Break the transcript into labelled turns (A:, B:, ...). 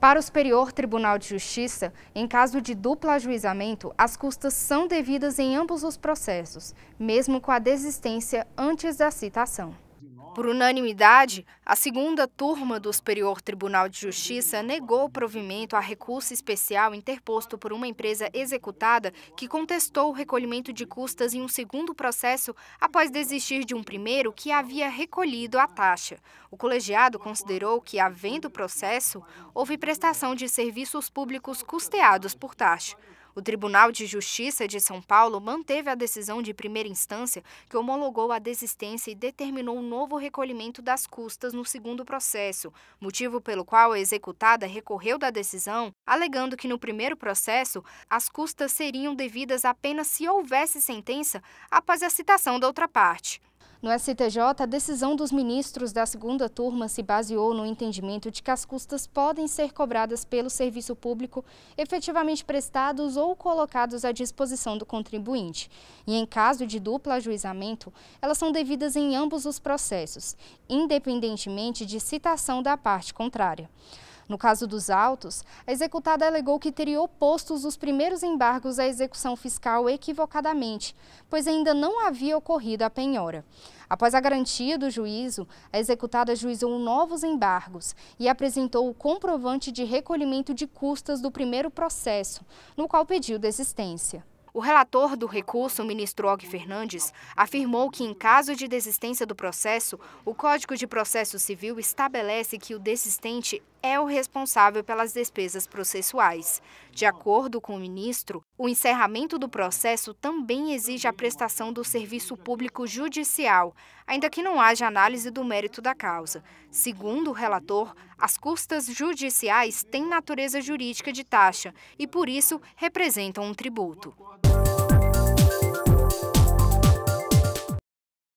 A: Para o Superior Tribunal de Justiça, em caso de duplo ajuizamento, as custas são devidas em ambos os processos, mesmo com a desistência antes da citação. Por unanimidade, a segunda turma do Superior Tribunal de Justiça negou provimento a recurso especial interposto por uma empresa executada que contestou o recolhimento de custas em um segundo processo após desistir de um primeiro que havia recolhido a taxa. O colegiado considerou que, havendo processo, houve prestação de serviços públicos custeados por taxa. O Tribunal de Justiça de São Paulo manteve a decisão de primeira instância que homologou a desistência e determinou um novo recolhimento das custas no segundo processo, motivo pelo qual a executada recorreu da decisão, alegando que no primeiro processo as custas seriam devidas apenas se houvesse sentença após a citação da outra parte. No STJ, a decisão dos ministros da segunda turma se baseou no entendimento de que as custas podem ser cobradas pelo serviço público efetivamente prestados ou colocados à disposição do contribuinte. E em caso de duplo ajuizamento, elas são devidas em ambos os processos, independentemente de citação da parte contrária. No caso dos autos, a executada alegou que teria opostos os primeiros embargos à execução fiscal equivocadamente, pois ainda não havia ocorrido a penhora. Após a garantia do juízo, a executada juizou novos embargos e apresentou o comprovante de recolhimento de custas do primeiro processo, no qual pediu desistência. O relator do recurso, o ministro Og Fernandes, afirmou que, em caso de desistência do processo, o Código de Processo Civil estabelece que o desistente é o responsável pelas despesas processuais. De acordo com o ministro, o encerramento do processo também exige a prestação do serviço público judicial, ainda que não haja análise do mérito da causa. Segundo o relator, as custas judiciais têm natureza jurídica de taxa e, por isso, representam um tributo.